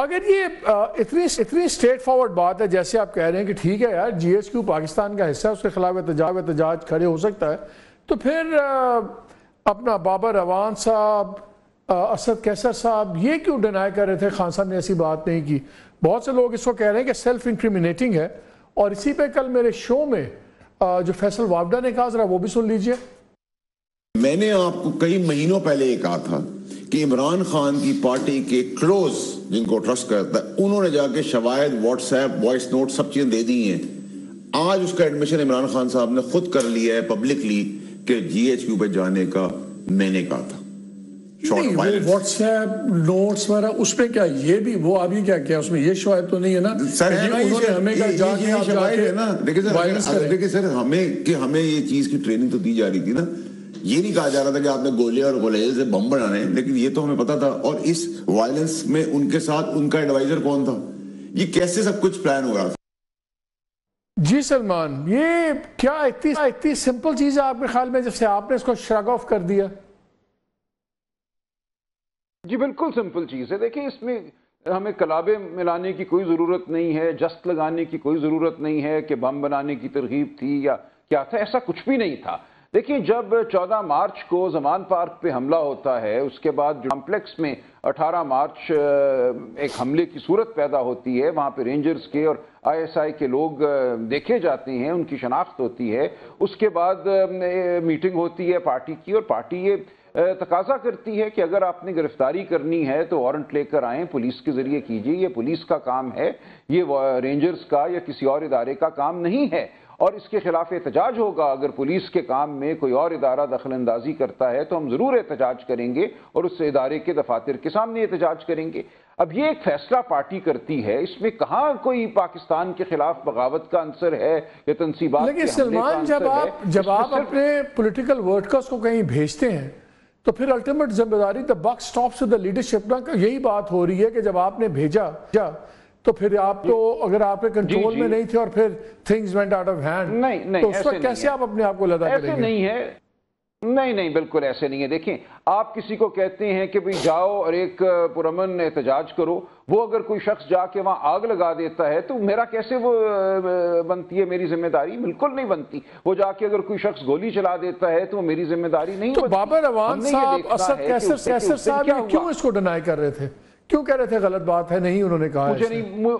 अगर ये इतनी इतनी स्ट्रेट फॉरवर्ड बात है जैसे आप कह रहे हैं कि ठीक है यार क्यू पाकिस्तान का हिस्सा है उसके खिलाफ एहतजाज एहतजाज खड़े हो सकता है तो फिर अपना बाबर रवान साहब असद कैसर साहब ये क्यों डिनाई कर रहे थे खान साहब ने ऐसी बात नहीं की बहुत से लोग इसको कह रहे हैं कि सेल्फ इंक्रिमिनेटिंग है और इसी पे कल मेरे शो में जो फैसल वावडा ने कहा जरा वो भी सुन लीजिए मैंने आपको कई महीनों पहले ये कहा था कि इमरान खान की पार्टी के क्लोज जिनको ट्रस्ट करता है उन्होंने जाके शवायद व्हाट्सएप वॉइस नोट सब चीजें दे दी हैं आज उसका एडमिशन इमरान खान साहब ने खुद कर लिया है पब्लिकली कि जीएचक्यू पे जाने का मैंने कहा था व्हाट्सएप नोट्स वगैरह उसमें क्या ये भी वो अभी क्या क्या उसमें ये शवायद तो नहीं है ना सर हमें जाके जाके है ना देखिए सर देखिए सर हमें कि हमें ये चीज की ट्रेनिंग तो दी जा रही थी ना ये नहीं कहा जा रहा था कि आपने गोले और गोले से बम बनाने लेकिन ये तो हमें पता था और इस वायलेंस में उनके साथ उनका एडवाइजर कौन था ये कैसे सब कुछ प्लान हो रहा था जी सलमान ये क्या इतनी इतनी सिंपल चीज है आपके ख्याल में जब से आपने इसको श्रग ऑफ कर दिया जी बिल्कुल सिंपल चीज है देखिए इसमें हमें कलाबे मिलाने की कोई ज़रूरत नहीं है जस्त लगाने की कोई ज़रूरत नहीं है कि बम बनाने की तरगीब थी या क्या था ऐसा कुछ भी नहीं था देखिए जब 14 मार्च को जमान पार्क पे हमला होता है उसके बाद कॉम्प्लेक्स में 18 मार्च एक हमले की सूरत पैदा होती है वहाँ पे रेंजर्स के और आईएसआई के लोग देखे जाते हैं उनकी शनाख्त होती है उसके बाद मीटिंग होती है पार्टी की और पार्टी ये तकाजा करती है कि अगर आपने गिरफ्तारी करनी है तो वारंट लेकर आए पुलिस के ज़रिए कीजिए ये पुलिस का काम है ये रेंजर्स का या किसी और इदारे का काम नहीं है और इसके खिलाफ एहतजाज होगा अगर पुलिस के काम में कोई और इदारा दखल अंदाजी करता है तो हम ज़रूर एहतजाज करेंगे और उस इदारे के दफातर के सामने एहतजाज करेंगे अब ये एक फैसला पार्टी करती है इसमें कहाँ कोई पाकिस्तान के खिलाफ बगावत का अंसर है या तनसीबा लेकिन सलमान जब आप जब आप अपने पोलिटिकल वर्कर्स को कहीं भेजते हैं तो फिर अल्टीमेट जिम्मेदारी the buck stops the leadership ना यही बात हो रही है कि जब आपने भेजा तो फिर आप तो अगर आपके कंट्रोल में नहीं थे और फिर things went out of hand नहीं नहीं तो उस वक्त कैसे आप अपने आप को लदा ऐसे करेंगे? नहीं है नहीं नहीं बिल्कुल ऐसे नहीं है देखें आप किसी को कहते हैं कि भाई जाओ और एक पुरमन एहतजाज करो वो अगर कोई शख्स जाके वहां आग लगा देता है तो मेरा कैसे वो बनती है मेरी जिम्मेदारी बिल्कुल नहीं बनती वो जाके अगर कोई शख्स गोली चला देता है तो वो मेरी जिम्मेदारी नहीं तो बाबर अवान साहब असद कैसर कैसर साहब क्यों इसको डिनाई कर रहे थे क्यों कह रहे थे गलत बात है नहीं उन्होंने कहा मुझे नहीं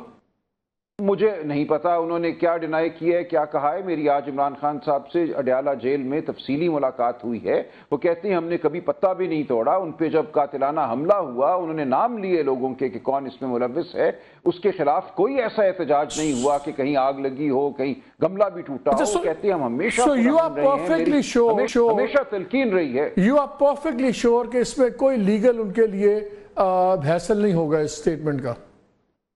मुझे नहीं पता उन्होंने क्या डिनाई किया है क्या कहा है मेरी आज इमरान खान साहब से अडयाला जेल में तफसीली मुलाकात हुई है वो कहते हैं हमने कभी पत्ता भी नहीं तोड़ा उन पर जब कातिलाना हमला हुआ उन्होंने नाम लिए लोगों के कि कौन इसमें मुलविस है उसके खिलाफ कोई ऐसा एहतजाज नहीं हुआ कि कहीं आग लगी हो कहीं गमला भी टूटा अच्छा, हो कहते हैं हम हमेशा so हमेशा, हमेशा तलकीन रही है यू आर परफेक्टली श्योर कि इसमें कोई लीगल उनके लिए हैसल नहीं होगा इस स्टेटमेंट का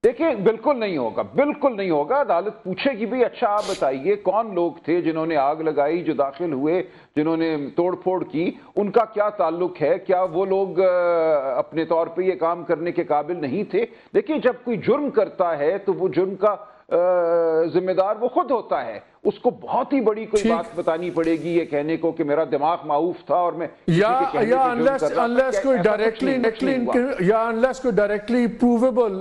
देखिए बिल्कुल नहीं होगा बिल्कुल नहीं होगा अदालत पूछेगी भी अच्छा आप बताइए कौन लोग थे जिन्होंने आग लगाई जो दाखिल हुए जिन्होंने तोड़फोड़ की उनका क्या ताल्लुक है क्या वो लोग अपने तौर पे ये काम करने के काबिल नहीं थे देखिए जब कोई जुर्म करता है तो वो जुर्म का जिम्मेदार वो खुद होता है उसको बहुत ही बड़ी कोई बात बतानी पड़ेगी ये कहने को कि मेरा दिमाग माऊफ था और मैं या या अनलेस अनलेस कोई डायरेक्टली डायरेक्टली या अनलेस कोई डायरेक्टली प्रूवेबल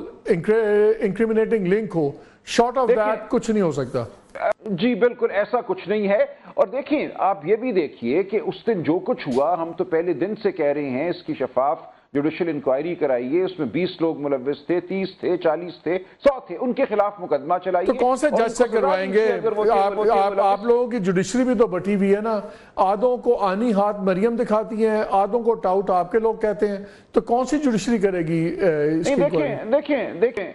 इंक्रिमिनेटिंग लिंक हो शॉर्ट ऑफ दैट कुछ नहीं हो सकता जी बिल्कुल ऐसा कुछ नहीं है और देखिए आप ये भी देखिए कि उस दिन जो कुछ हुआ हम तो पहले दिन से कह रहे हैं इसकी शफाफ जुडिशल इंक्वायरी कराइए उसमें 20 लोग मुलविस थे 30 थे 40 थे 100 थे उनके खिलाफ मुकदमा चलाइए तो कौन से जज से करवाएंगे आप, आप, आप लोगों की जुडिशरी भी तो बटी हुई है ना आदों को आनी हाथ मरियम दिखाती है आदों को टाउट आपके लोग कहते हैं तो कौन सी जुडिशरी करेगी देखें देखें देखें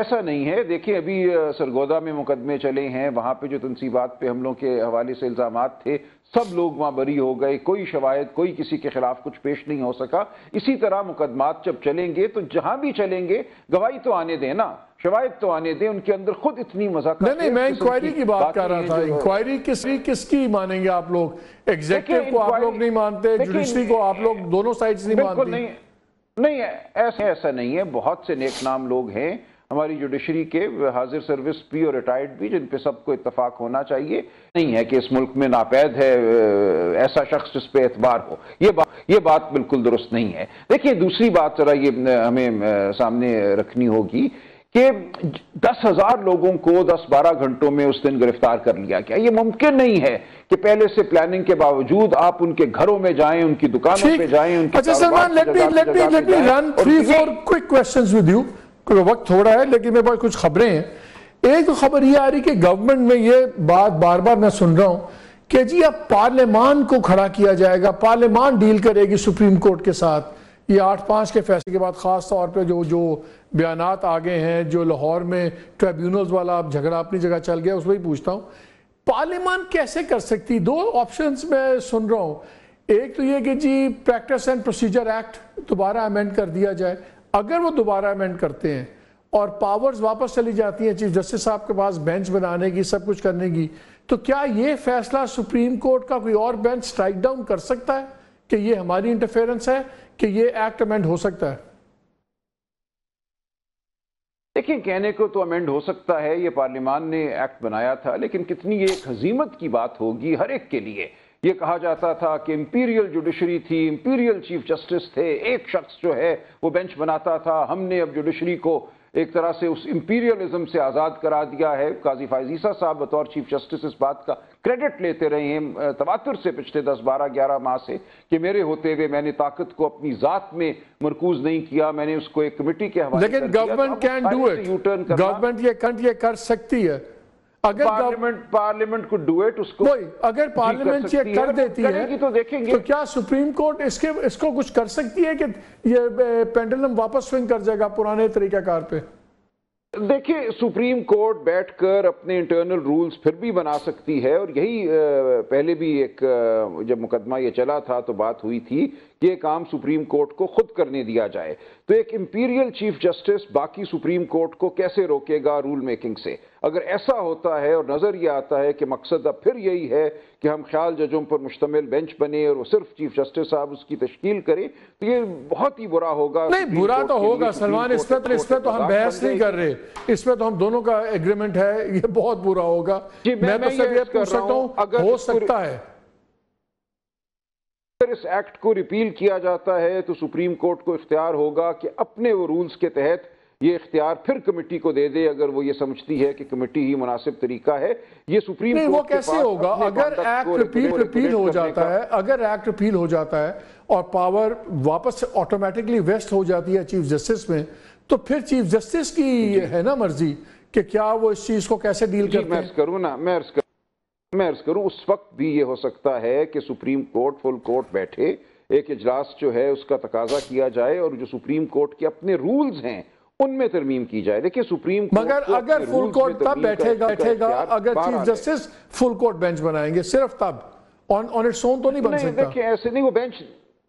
ऐसा नहीं है देखिए अभी सरगोदा में मुकदमे चले हैं वहां पे जो तनसीबात पे हमलों के हवाले से इल्ज़ाम थे सब लोग वहां बरी हो गए कोई शवायद कोई किसी के खिलाफ कुछ पेश नहीं हो सका इसी तरह मुकदमात जब चलेंगे तो जहां भी चलेंगे गवाही तो आने दें ना शवायद तो आने दें उनके अंदर खुद इतनी मजाक नहीं नहीं मैं इंक्वायरी की बात कर रहा था इंक्वायरी किसकी किसकी मानेंगे आप लोग एग्जेक्टिव को आप लोग नहीं मानते जुडिशरी को आप लोग दोनों साइड नहीं मानते नहीं नहीं ऐसा ऐसा नहीं है बहुत से नेक नाम लोग हैं हमारी जुडिशरी के हाजिर सर्विस भी और रिटायर्ड भी जिन पे सबको इतफाक होना चाहिए नहीं है कि इस मुल्क में नापैद है ऐसा शख्स जिस पे एतबार हो ये बात ये बात बिल्कुल दुरुस्त नहीं है देखिए दूसरी बात जरा ये हमें सामने रखनी होगी कि दस हजार लोगों को दस बारह घंटों में उस दिन गिरफ्तार कर लिया गया ये मुमकिन नहीं है कि पहले से प्लानिंग के बावजूद आप उनके घरों में जाएं उनकी दुकानों पे जाएं उनके अच्छा Salman let let me me run three four quick questions with you वक्त थोड़ा है लेकिन मेरे पास कुछ खबरें हैं एक तो खबर ये आ रही कि गवर्नमेंट में ये बात बार बार मैं सुन रहा हूँ कि जी अब पार्लियामान को खड़ा किया जाएगा पार्लियामान डील करेगी सुप्रीम कोर्ट के साथ ये आठ पाँच के फैसले के बाद ख़ास तौर पर जो जो बयान आ गए हैं जो लाहौर में ट्रिब्यूनल्स वाला अब झगड़ा अपनी जगह चल गया उसमें ही पूछता हूँ पार्लियामान कैसे कर सकती दो ऑप्शन मैं सुन रहा हूँ एक तो ये कि जी प्रैक्टिस एंड प्रोसीजर एक्ट दोबारा अमेंड कर दिया जाए अगर वो दोबारा अमेंड करते हैं और पावर्स वापस चली जाती हैं चीफ जस्टिस साहब के पास बेंच बनाने की सब कुछ करने की तो क्या ये फैसला सुप्रीम कोर्ट का कोई और बेंच स्ट्राइक डाउन कर सकता है कि ये हमारी इंटरफेरेंस है कि ये एक्ट अमेंड हो सकता है देखिए कहने को तो अमेंड हो सकता है ये पार्लियामान ने एक्ट बनाया था लेकिन कितनी एक हजीमत की बात होगी हर एक के लिए ये कहा जाता था कि इंपीरियल जुडिशरी थी इंपीरियल चीफ जस्टिस थे एक शख्स जो है वो बेंच बनाता था हमने अब जुडिशरी को एक तरह से उस इंपीरियलिज्म से आज़ाद करा दिया है काजी फायजीसा साहब बतौर चीफ जस्टिस इस बात का क्रेडिट लेते रहे हैं तवातर से पिछले दस बारह ग्यारह माह से कि मेरे होते हुए मैंने ताकत को अपनी ज़ात में मरकूज नहीं किया मैंने उसको एक कमिटी के हवाले लेकिन government can do it government ये कर सकती है अगर पार्लियामेंट पार्लियामेंट को डू इट उसको अगर पार्लियामेंट ये कर देती है तो देखेंगे तो क्या सुप्रीम कोर्ट इसके इसको कुछ कर सकती है कि ये पेंडुलम वापस स्विंग कर जाएगा पुराने तरीकाकार पे देखिए सुप्रीम कोर्ट बैठकर अपने इंटरनल रूल्स फिर भी बना सकती है और यही पहले भी एक जब मुकदमा ये चला था तो बात हुई थी ये काम सुप्रीम कोर्ट को खुद करने दिया जाए तो एक इंपीरियल चीफ जस्टिस बाकी सुप्रीम कोर्ट को कैसे रोकेगा रूल मेकिंग से अगर ऐसा होता है और नज़र ये आता है कि मकसद अब फिर यही है कि हम ख्याल जजों पर मुश्तमिल बेंच बने और वो सिर्फ चीफ जस्टिस साहब उसकी तश्कील करें तो ये बहुत ही बुरा होगा नहीं बुरा तो होगा सलमान इस पर तो इस पर तो हम बहस नहीं कर रहे इस पर तो हम दोनों का एग्रीमेंट है ये बहुत बुरा होगा मैं तो सकता है अगर इस एक्ट को रिपील किया जाता है तो सुप्रीम कोर्ट को इख्तियार होगा कि अपने वो रूल्स के तहत ये इख्तियार फिर कमेटी को दे दे अगर वो ये समझती है कि कमेटी ही मुनासिब तरीका है ये सुप्रीम कोर्ट वो कैसे होगा अगर एक्ट रिपील रिपील हो जाता है अगर एक्ट रिपील हो जाता है और पावर वापस ऑटोमेटिकली वेस्ट हो जाती है चीफ जस्टिस में तो फिर चीफ जस्टिस की है ना मर्जी कि क्या वो इस चीज को कैसे डील करते मैं करूँ ना मैं मैं अर्ज करूं उस वक्त भी ये हो सकता है कि सुप्रीम कोर्ट फुल कोर्ट बैठे एक इजलास जो है उसका तकाजा किया जाए और जो सुप्रीम कोर्ट के अपने रूल्स हैं उनमें तरमीम की जाए देखिए सुप्रीम मगर को अगर फुल कोर्ट तब बैठेगा बैठेगा अगर chief justice full court bench बनाएंगे सिर्फ तब ऑन ऑन इट्स ओन तो नहीं बन सकता देखिए ऐसे नहीं वो बेंच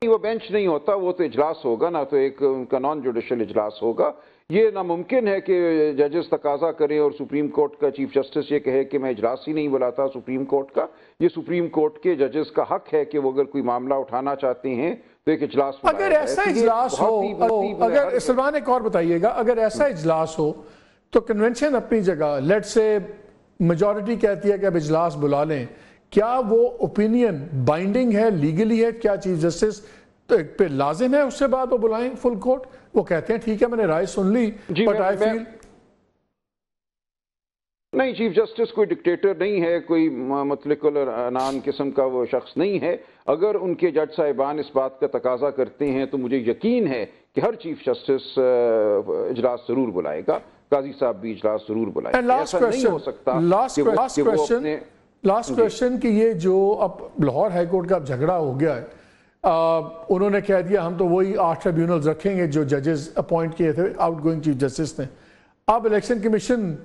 वो बेंच नहीं होता वो तो इजलास होगा ना तो एक उनका नॉन जुडिशल इजलास होगा ये नामुमकिन है कि जजेस तकाजा करें और सुप्रीम कोर्ट का चीफ जस्टिस ये कहे कि मैं इजलास ही नहीं बुलाता सुप्रीम कोर्ट का ये सुप्रीम कोर्ट के जजेस का हक है कि वो अगर कोई मामला उठाना चाहते हैं तो एक इजलास अगर ऐसा तो इजलास हो अगर सलमान एक और बताइएगा अगर ऐसा हम्म। इजलास हो तो कन्वेंशन अपनी जगह लेट से मेजोरिटी कहती है कि अब इजलास बुला लें क्या वो ओपिनियन बाइंडिंग है लीगली है क्या चीफ जस्टिस तो एक पे लाजिम है उससे बाद वो बुलाएं फुल कोर्ट वो कहते हैं ठीक है मैंने राय सुन ली बट आई फील नहीं चीफ जस्टिस कोई डिक्टेटर नहीं है कोई मतलकुलर अनान किस्म का वो शख्स नहीं है अगर उनके जज साहिबान इस बात का तकाजा करते हैं तो मुझे यकीन है कि हर चीफ जस्टिस इजलास जरूर बुलाएगा काजी साहब भी इजलास जरूर बुलाएगा ऐसा नहीं हो सकता लास्ट क्वेश्चन लास्ट क्वेश्चन कि ये जो अब लाहौर हाईकोर्ट का अब झगड़ा हो गया है आ, उन्होंने कह दिया हम तो वही आठ ट्रिब्यूनल रखेंगे जो जजेस अपॉइंट किए थे आउट गोइंग चीफ जस्टिस ने अब इलेक्शन कमीशन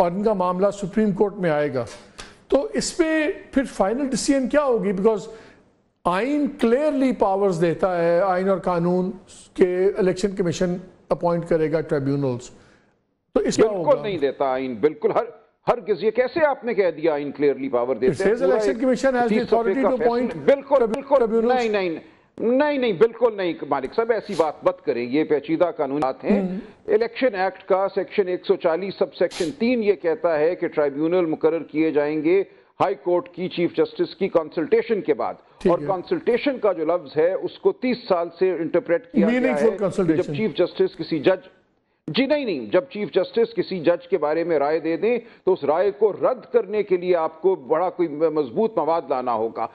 और इनका मामला सुप्रीम कोर्ट में आएगा तो इस पर फिर फाइनल डिसीजन क्या होगी बिकॉज आइन क्लियरली पावर्स देता है आइन और कानून के इलेक्शन कमीशन अपॉइंट करेगा ट्रिब्यूनल्स तो इसमें नहीं देता आइन बिल्कुल हर हर किसी कैसे आपने कह दिया इन क्लियरली पावर देते हैं बिल्कुल बिल्कुल नहीं नहीं नहीं नहीं बिल्कुल नहीं मालिक साहब ऐसी बात मत करें ये पेचीदा कानून बात है इलेक्शन हम्म। एक्ट का सेक्शन 140 सब सेक्शन तीन ये कहता है कि ट्राइब्यूनल मुकर किए जाएंगे हाई कोर्ट की चीफ जस्टिस की कंसल्टेशन के बाद और कंसल्टेशन का जो लफ्ज है उसको 30 साल से इंटरप्रेट किया गया है जब चीफ जस्टिस किसी जज जी नहीं नहीं जब चीफ जस्टिस किसी जज के बारे में राय दे दें तो उस राय को रद्द करने के लिए आपको बड़ा कोई मजबूत मवाद लाना होगा